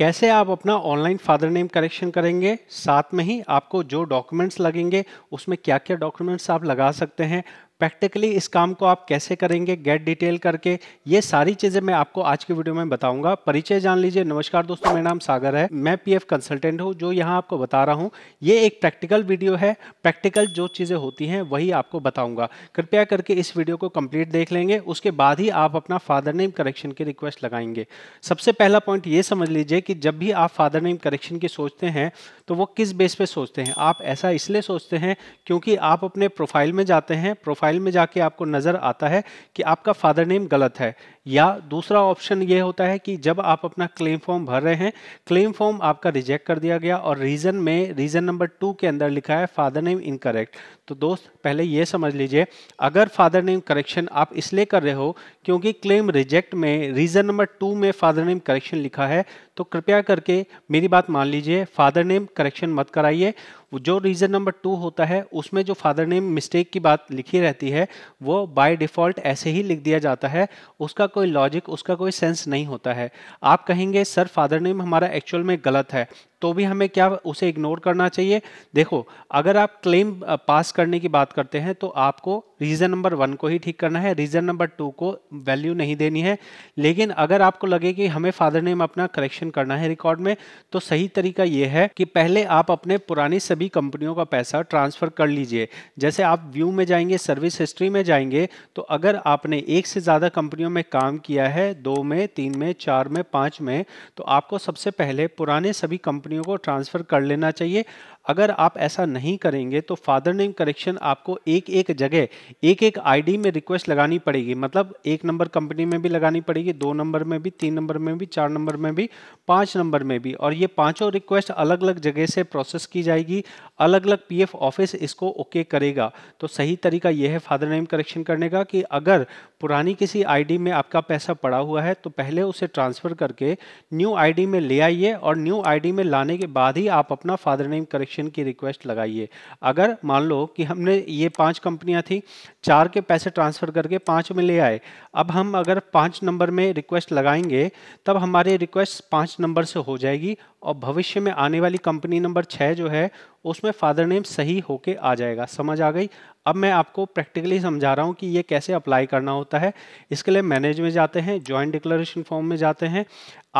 कैसे आप अपना ऑनलाइन फादर नेम करेक्शन करेंगे साथ में ही आपको जो डॉक्यूमेंट्स लगेंगे उसमें क्या क्या डॉक्यूमेंट्स आप लगा सकते हैं प्रैक्टिकली इस काम को आप कैसे करेंगे गेट डिटेल करके ये सारी चीज़ें मैं आपको आज की वीडियो में बताऊंगा परिचय जान लीजिए नमस्कार दोस्तों मेरा नाम सागर है मैं पीएफ कंसल्टेंट हूँ जो यहाँ आपको बता रहा हूँ ये एक प्रैक्टिकल वीडियो है प्रैक्टिकल जो चीज़ें होती हैं वही आपको बताऊँगा कृपया करके इस वीडियो को कम्प्लीट देख लेंगे उसके बाद ही आप अपना फादर नेम करेक्शन की रिक्वेस्ट लगाएंगे सबसे पहला पॉइंट ये समझ लीजिए कि जब भी आप फादर नेम करेक्शन की सोचते हैं तो वो किस बेस पे सोचते हैं आप ऐसा इसलिए सोचते हैं क्योंकि आप अपने प्रोफाइल में जाते हैं प्रोफाइल फाइल में जाके आपको नज़र आता है कि आपका फादर नेम गलत है या दूसरा ऑप्शन ये होता है कि जब आप अपना क्लेम फॉर्म भर रहे हैं क्लेम फॉर्म आपका रिजेक्ट कर दिया गया और रीज़न में रीज़न नंबर टू के अंदर लिखा है फादर नेम इनकरेक्ट तो दोस्त पहले ये समझ लीजिए अगर फादर नेम करेक्शन आप इसलिए कर रहे हो क्योंकि क्लेम रिजेक्ट में रीज़न नंबर टू में फादर नेम करेक्शन लिखा है तो कृपया करके मेरी बात मान लीजिए फादर नेम करेक्शन मत कराइए जो रीजन नंबर टू होता है उसमें जो फादर नेम मिस्टेक की बात लिखी रहती है वो बाय डिफॉल्ट ऐसे ही लिख दिया जाता है उसका कोई लॉजिक उसका कोई सेंस नहीं होता है आप कहेंगे सर फादर नेम हमारा एक्चुअल में गलत है तो भी हमें क्या उसे इग्नोर करना चाहिए देखो अगर आप क्लेम पास करने की बात करते हैं तो आपको रीज़न नंबर वन को ही ठीक करना है रीज़न नंबर टू को वैल्यू नहीं देनी है लेकिन अगर आपको लगे कि हमें फादर नेम अपना करेक्शन करना है रिकॉर्ड में तो सही तरीका यह है कि पहले आप अपने पुरानी सभी कंपनियों का पैसा ट्रांसफ़र कर लीजिए जैसे आप व्यू में जाएंगे सर्विस हिस्ट्री में जाएंगे तो अगर आपने एक से ज़्यादा कंपनियों में काम किया है दो में तीन में चार में पाँच में तो आपको सबसे पहले पुराने सभी कंपनी कंपनियों को ट्रांसफ़र कर लेना चाहिए अगर आप ऐसा नहीं करेंगे तो फादर नेम करेक्शन आपको एक एक जगह एक एक आईडी में रिक्वेस्ट लगानी पड़ेगी मतलब एक नंबर कंपनी में भी लगानी पड़ेगी दो नंबर में भी तीन नंबर में भी चार नंबर में भी पाँच नंबर में भी और ये पाँचों रिक्वेस्ट अलग अलग जगह से प्रोसेस की जाएगी अलग अलग पी ऑफिस इसको ओके करेगा तो सही तरीका यह है फादर नेम करेक्शन करने का कि अगर पुरानी किसी आई में आपका पैसा पड़ा हुआ है तो पहले उसे ट्रांसफ़र करके न्यू आई में ले आइए और न्यू आई में लाने के बाद ही आप अपना फादर नेम करेक्शन एक्शन की रिक्वेस्ट लगाइए अगर मान लो कि हमने ये पांच कंपनियां थी चार के पैसे ट्रांसफ़र करके पांच में ले आए अब हम अगर पांच नंबर में रिक्वेस्ट लगाएंगे तब हमारी रिक्वेस्ट पांच नंबर से हो जाएगी और भविष्य में आने वाली कंपनी नंबर छः जो है उसमें फादर नेम सही होके आ जाएगा समझ आ गई अब मैं आपको प्रैक्टिकली समझा रहा हूँ कि ये कैसे अप्लाई करना होता है इसके लिए मैनेज में जाते हैं जॉइंट डिक्लेरेशन फॉर्म में जाते हैं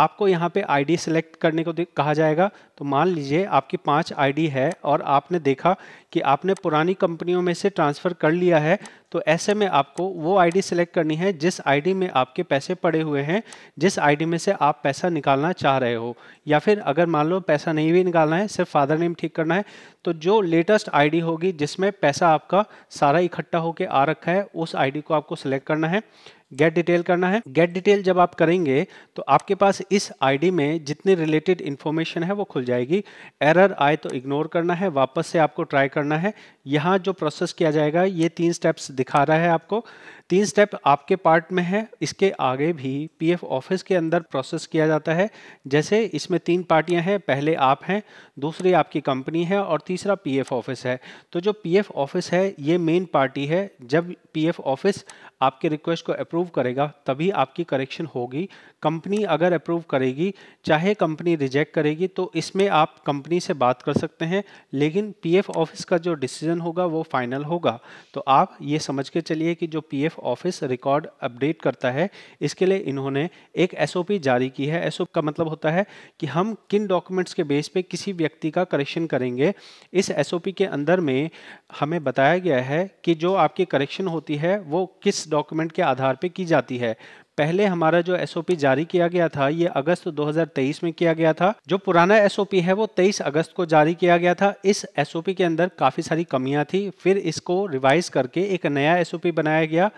आपको यहाँ पे आईडी सेलेक्ट करने को कहा जाएगा तो मान लीजिए आपकी पाँच आई है और आपने देखा कि आपने पुरानी कंपनियों में से ट्रांसफ़र कर लिया है तो ऐसे में आपको वो आईडी सिलेक्ट करनी है जिस आईडी में आपके पैसे पड़े हुए हैं जिस आईडी में से आप पैसा निकालना चाह रहे हो या फिर अगर मान लो पैसा नहीं भी निकालना है सिर्फ फादर नेम ठीक करना है तो जो लेटेस्ट आईडी होगी जिसमें पैसा आपका सारा इकट्ठा होकर आ रखा है उस आईडी को आपको सिलेक्ट करना है गेट डिटेल करना है गेट डिटेल जब आप करेंगे तो आपके पास इस आईडी में जितनी रिलेटेड इन्फॉर्मेशन है वो खुल जाएगी एरर आए तो इग्नोर करना है वापस से आपको ट्राई करना है यहाँ जो प्रोसेस किया जाएगा ये तीन स्टेप्स दिखा रहा है आपको तीन स्टेप आपके पार्ट में है इसके आगे भी पीएफ ऑफिस के अंदर प्रोसेस किया जाता है जैसे इसमें तीन पार्टियां हैं पहले आप हैं दूसरी आपकी कंपनी है और तीसरा पीएफ ऑफिस है तो जो पीएफ ऑफिस है ये मेन पार्टी है जब पीएफ ऑफिस आपके रिक्वेस्ट को अप्रूव करेगा तभी आपकी करेक्शन होगी कंपनी अगर अप्रूव करेगी चाहे कंपनी रिजेक्ट करेगी तो इसमें आप कंपनी से बात कर सकते हैं लेकिन पीएफ ऑफिस का जो डिसीजन होगा वो फाइनल होगा तो आप ये समझ के चलिए कि जो पीएफ ऑफिस रिकॉर्ड अपडेट करता है इसके लिए इन्होंने एक एसओपी जारी की है एसओपी का मतलब होता है कि हम किन डॉक्यूमेंट्स के बेस पे किसी व्यक्ति का करेक्शन करेंगे इस एस के अंदर में हमें बताया गया है कि जो आपकी करेक्शन होती है वो किस डॉक्यूमेंट के आधार पर की जाती है पहले हमारा जो एस जारी किया गया था ये अगस्त 2023 में किया गया था जो पुराना एस है वो 23 अगस्त को जारी किया गया था इस एस के अंदर काफी सारी कमियां थी फिर इसको रिवाइज करके एक नया एस बनाया गया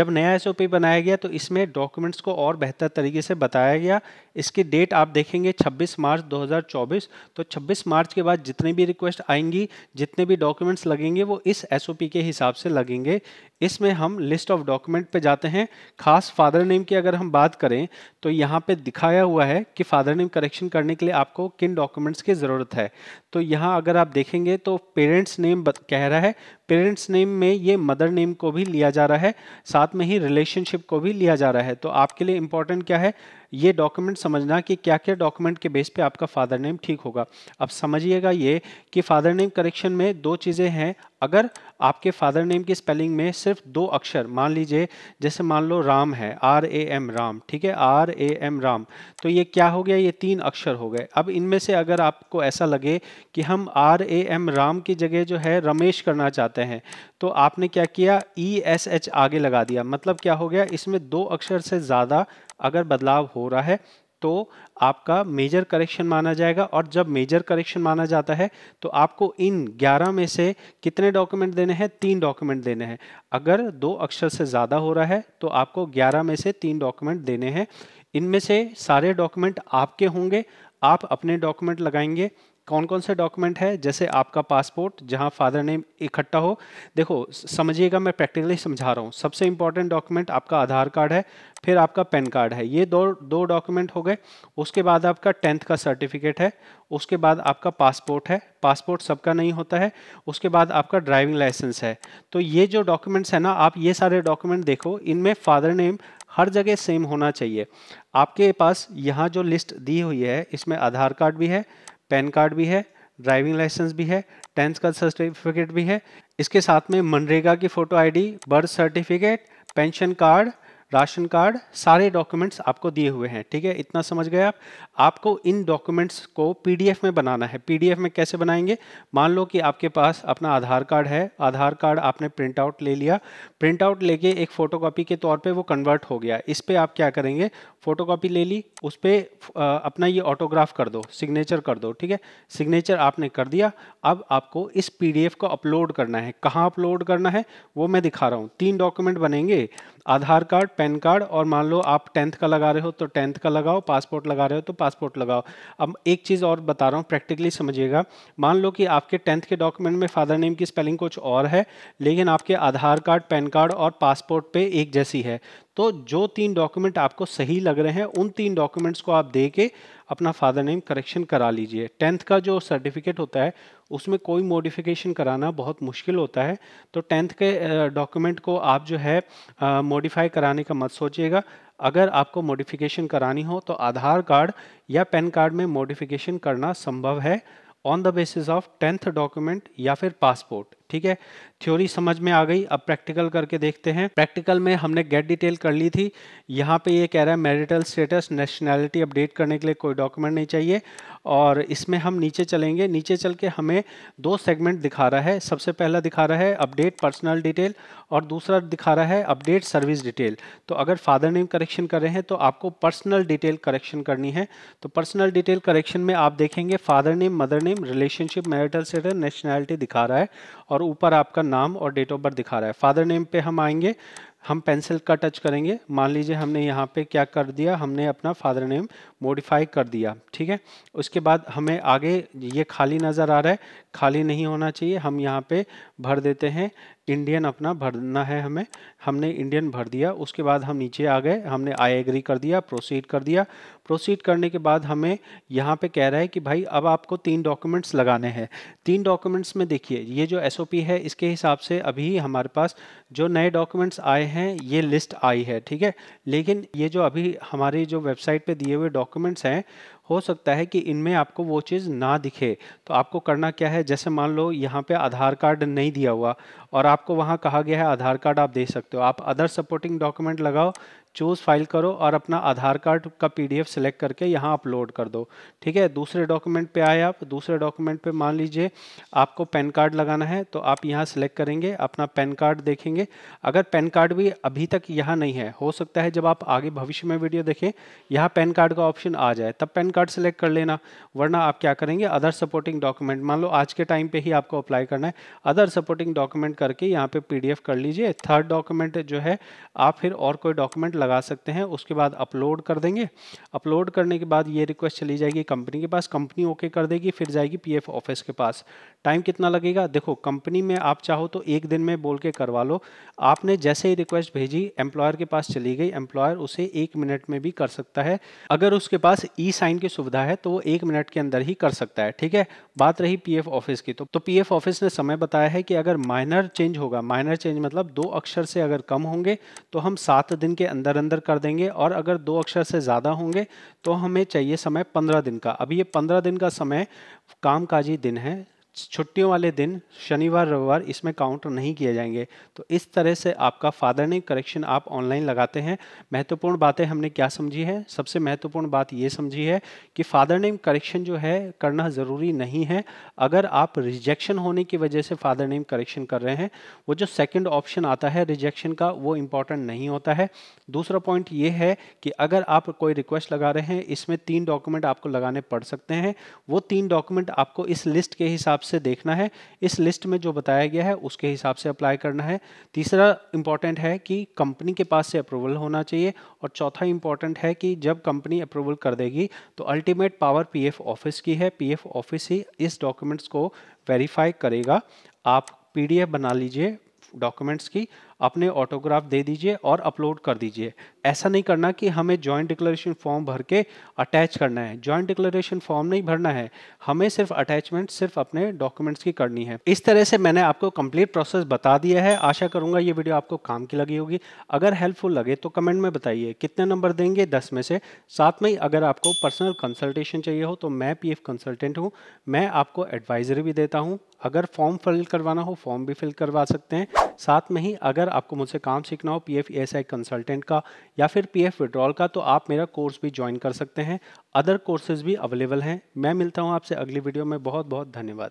जब नया एस बनाया गया तो इसमें डॉक्यूमेंट्स को और बेहतर तरीके से बताया गया इसकी डेट आप देखेंगे छब्बीस मार्च दो तो छब्बीस मार्च के बाद जितनी भी रिक्वेस्ट आएंगी जितने भी डॉक्यूमेंट्स लगेंगे वो इस एस के हिसाब से लगेंगे इसमें हम लिस्ट ऑफ डॉक्यूमेंट पे जाते हैं खास फादर नेम की अगर हम बात करें तो यहाँ पे दिखाया हुआ है कि फादर नेम करेक्शन करने के लिए आपको किन डॉक्यूमेंट्स की ज़रूरत है तो यहाँ अगर आप देखेंगे तो पेरेंट्स नेम कह रहा है पेरेंट्स नेम में ये मदर नेम को भी लिया जा रहा है साथ में ही रिलेशनशिप को भी लिया जा रहा है तो आपके लिए इम्पोर्टेंट क्या है ये डॉक्यूमेंट समझना कि क्या क्या डॉक्यूमेंट के बेस पे आपका फादर नेम ठीक होगा अब समझिएगा ये कि फादर नेम करेक्शन में दो चीज़ें हैं अगर आपके फादर नेम की स्पेलिंग में सिर्फ दो अक्षर मान लीजिए जैसे मान लो राम है आर ए एम राम ठीक है आर ए एम राम तो ये क्या हो गया ये तीन अक्षर हो गए अब इनमें से अगर आपको ऐसा लगे कि हम आर ए एम राम की जगह जो है रमेश करना चाहते हैं तो आपने क्या किया ई एस एच आगे लगा दिया मतलब क्या हो गया इसमें दो अक्षर से ज़्यादा अगर बदलाव हो रहा है तो आपका मेजर करेक्शन माना जाएगा और जब मेजर करेक्शन माना जाता है तो आपको इन 11 में से कितने डॉक्यूमेंट देने हैं तीन डॉक्यूमेंट देने हैं अगर दो अक्षर से ज़्यादा हो रहा है तो आपको 11 में से तीन डॉक्यूमेंट देने हैं इनमें से सारे डॉक्यूमेंट आपके होंगे आप अपने डॉक्यूमेंट लगाएंगे कौन कौन से डॉक्यूमेंट है जैसे आपका पासपोर्ट जहां फादर नेम इकट्ठा हो देखो समझिएगा मैं प्रैक्टिकली समझा रहा हूँ सबसे इंपॉर्टेंट डॉक्यूमेंट आपका आधार कार्ड है फिर आपका पैन कार्ड है ये दो दो डॉक्यूमेंट हो गए उसके बाद आपका टेंथ का सर्टिफिकेट है उसके बाद आपका पासपोर्ट है पासपोर्ट सबका नहीं होता है उसके बाद आपका ड्राइविंग लाइसेंस है तो ये जो डॉक्यूमेंट्स है ना आप ये सारे डॉक्यूमेंट देखो इनमें फादर नेम हर जगह सेम होना चाहिए आपके पास यहाँ जो लिस्ट दी हुई है इसमें आधार कार्ड भी है पैन कार्ड भी है ड्राइविंग लाइसेंस भी है टेंथ का सर्टिफिकेट भी है इसके साथ में मनरेगा की photo ID birth certificate pension card ration card सारे डॉक्यूमेंट्स आपको दिए हुए हैं ठीक है इतना समझ गए आप आपको इन डॉक्यूमेंट्स को पीडीएफ में बनाना है पीडीएफ में कैसे बनाएंगे मान लो कि आपके पास अपना आधार कार्ड है आधार कार्ड आपने प्रिंट आउट ले लिया प्रिंट आउट लेके एक फ़ोटोकॉपी के तौर पे वो कन्वर्ट हो गया इस पर आप क्या करेंगे फोटो ले ली उस पर अपना ये ऑटोग्राफ कर दो सिग्नेचर कर दो ठीक है सिग्नेचर आपने कर दिया अब आपको इस पी को अपलोड करना है कहाँ अपलोड करना है वो मैं दिखा रहा हूँ तीन डॉक्यूमेंट बनेंगे आधार कार्ड पैन कार्ड और मान लो आप टेंथ का लगा रहे हो तो टेंथ का लगाओ पासपोर्ट लगा रहे हो तो पासपोर्ट लगाओ अब एक चीज़ और बता रहा हूँ प्रैक्टिकली समझिएगा मान लो कि आपके टेंथ के डॉक्यूमेंट में फादर नेम की स्पेलिंग कुछ और है लेकिन आपके आधार कार्ड पैन कार्ड और पासपोर्ट पे एक जैसी है तो जो तीन डॉक्यूमेंट आपको सही लग रहे हैं उन तीन डॉक्यूमेंट्स को आप दे के अपना फादर नेम करेक्शन करा लीजिए टेंथ का जो सर्टिफिकेट होता है उसमें कोई मॉडिफिकेशन कराना बहुत मुश्किल होता है तो टेंथ के डॉक्यूमेंट को आप जो है मॉडिफाई कराने का मत सोचिएगा अगर आपको मॉडिफिकेशन करानी हो तो आधार कार्ड या पैन कार्ड में मॉडिफिकेशन करना संभव है on the basis of tenth document या फिर पासपोर्ट ठीक है थ्योरी समझ में आ गई अब प्रैक्टिकल करके देखते हैं प्रैक्टिकल में हमने गेट डिटेल कर ली थी यहाँ पे ये कह रहा है मैरिटल स्टेटस नेशनैलिटी अपडेट करने के लिए कोई डॉक्यूमेंट नहीं चाहिए और इसमें हम नीचे चलेंगे नीचे चल के हमें दो सेगमेंट दिखा रहा है सबसे पहला दिखा रहा है अपडेट पर्सनल डिटेल और दूसरा दिखा रहा है अपडेट सर्विस डिटेल तो अगर फादर नेम करेक्शन कर रहे हैं तो आपको पर्सनल डिटेल करेक्शन करनी है तो पर्सनल डिटेल करेक्शन में आप देखेंगे father name mother name relationship marital status nationality दिखा रहा है और और ऊपर आपका नाम और डेट ऑफ बर्थ दिखा रहा है फादर नेम पे हम आएंगे हम पेंसिल का टच करेंगे मान लीजिए हमने यहाँ पे क्या कर दिया हमने अपना फादर नेम मॉडिफाई कर दिया ठीक है उसके बाद हमें आगे ये खाली नज़र आ रहा है खाली नहीं होना चाहिए हम यहाँ पे भर देते हैं इंडियन अपना भरना है हमें हमने इंडियन भर दिया उसके बाद हम नीचे आ गए हमने आई एग्री कर दिया प्रोसीड कर दिया प्रोसीड करने के बाद हमें यहाँ पे कह रहा है कि भाई अब आपको तीन डॉक्यूमेंट्स लगाने हैं तीन डॉक्यूमेंट्स में देखिए ये जो एस है इसके हिसाब से अभी हमारे पास जो नए डॉक्यूमेंट्स आए हैं ये लिस्ट आई है ठीक है लेकिन ये जो अभी हमारी जो वेबसाइट पर दिए हुए डॉक्यूमेंट डॉक्यूमेंट्स हैं हो सकता है कि इनमें आपको वो चीज़ ना दिखे तो आपको करना क्या है जैसे मान लो यहाँ पे आधार कार्ड नहीं दिया हुआ और आपको वहाँ कहा गया है आधार कार्ड आप दे सकते हो आप अदर सपोर्टिंग डॉक्यूमेंट लगाओ चूज़ फाइल करो और अपना आधार कार्ड का पीडीएफ सिलेक्ट करके यहाँ अपलोड कर दो ठीक है दूसरे डॉक्यूमेंट पे आए आप दूसरे डॉक्यूमेंट पे मान लीजिए आपको पैन कार्ड लगाना है तो आप यहाँ सेलेक्ट करेंगे अपना पैन कार्ड देखेंगे अगर पैन कार्ड भी अभी तक यहाँ नहीं है हो सकता है जब आप आगे भविष्य में वीडियो देखें यहाँ पैन कार्ड का ऑप्शन आ जाए तब पैन कार्ड सेलेक्ट कर लेना वरना आप क्या करेंगे अदर सपोर्टिंग डॉक्यूमेंट मान लो आज के टाइम पे ही आपको अप्लाई करना है अदर सपोर्टिंग डॉक्यूमेंट करके यहाँ पे पीडीएफ कर लीजिए थर्ड डॉक्यूमेंट जो है आप फिर और कोई डॉक्यूमेंट लगा लगा सकते हैं उसके बाद अपलोड कर देंगे अपलोड करने के बाद ये रिक्वेस्ट चली जाएगी कंपनी के पास कंपनी ओके कर देगी फिर जाएगी पीएफ ऑफिस के पास टाइम कितना लगेगा देखो कंपनी में आप चाहो तो एक दिन में बोल के करवा लो आपने जैसे ही रिक्वेस्ट भेजी एम्प्लॉयर के पास चली गई एम्प्लॉयर उसे एक मिनट में भी कर सकता है अगर उसके पास ई साइन की सुविधा है तो वो एक मिनट के अंदर ही कर सकता है ठीक है बात रही पीएफ ऑफिस की तो, तो पीएफ ऑफिस ने समय बताया है कि अगर माइनर चेंज होगा माइनर चेंज मतलब दो अक्षर से अगर कम होंगे तो हम सात दिन के अंदर अंदर कर देंगे और अगर दो अक्षर से ज़्यादा होंगे तो हमें चाहिए समय पंद्रह दिन का अब ये पंद्रह दिन का समय कामकाजी दिन है छुट्टियों वाले दिन शनिवार रविवार इसमें काउंट नहीं किए जाएंगे तो इस तरह से आपका फादर नेम करेक्शन आप ऑनलाइन लगाते हैं महत्वपूर्ण बातें हमने क्या समझी है सबसे महत्वपूर्ण बात ये समझी है कि फादर नेम करेक्शन जो है करना ज़रूरी नहीं है अगर आप रिजेक्शन होने की वजह से फादर नेम करेक्शन कर रहे हैं वो जो सेकेंड ऑप्शन आता है रिजेक्शन का वो इंपॉर्टेंट नहीं होता है दूसरा पॉइंट ये है कि अगर आप कोई रिक्वेस्ट लगा रहे हैं इसमें तीन डॉक्यूमेंट आपको लगाने पड़ सकते हैं वो तीन डॉक्यूमेंट आपको इस लिस्ट के हिसाब से देखना है इस लिस्ट में जो बताया गया है उसके हिसाब से अप्लाई करना है तीसरा इंपॉर्टेंट है कि कंपनी के पास से अप्रूवल होना चाहिए और चौथा इंपॉर्टेंट है कि जब कंपनी अप्रूवल कर देगी तो अल्टीमेट पावर पी ऑफिस की है पी ऑफिस ही इस डॉक्यूमेंट्स को वेरीफाई करेगा आप पी बना लीजिए डॉक्यूमेंट्स की अपने ऑटोग्राफ दे दीजिए और अपलोड कर दीजिए ऐसा नहीं करना कि हमें जॉइंट डिक्लेरेशन फॉर्म भर के अटैच करना है जॉइंट डिक्लेरेशन फॉर्म नहीं भरना है हमें सिर्फ अटैचमेंट सिर्फ अपने डॉक्यूमेंट्स की करनी है इस तरह से मैंने आपको कंप्लीट प्रोसेस बता दिया है आशा करूंगा ये वीडियो आपको काम की लगी होगी अगर हेल्पफुल लगे तो कमेंट में बताइए कितने नंबर देंगे दस में से साथ में ही अगर आपको पर्सनल कंसल्टेशन चाहिए हो तो मैं पी कंसल्टेंट हूँ मैं आपको एडवाइजरी भी देता हूँ अगर फॉर्म फिल करवाना हो फॉर्म भी फिल करवा सकते हैं साथ में ही अगर अगर आपको मुझसे काम सीखना हो पी एफ कंसल्टेंट का या फिर पी एफ विड्रॉल का तो आप मेरा कोर्स भी ज्वाइन कर सकते हैं अदर कोर्सेज भी अवेलेबल हैं मैं मिलता हूँ आपसे अगली वीडियो में बहुत बहुत धन्यवाद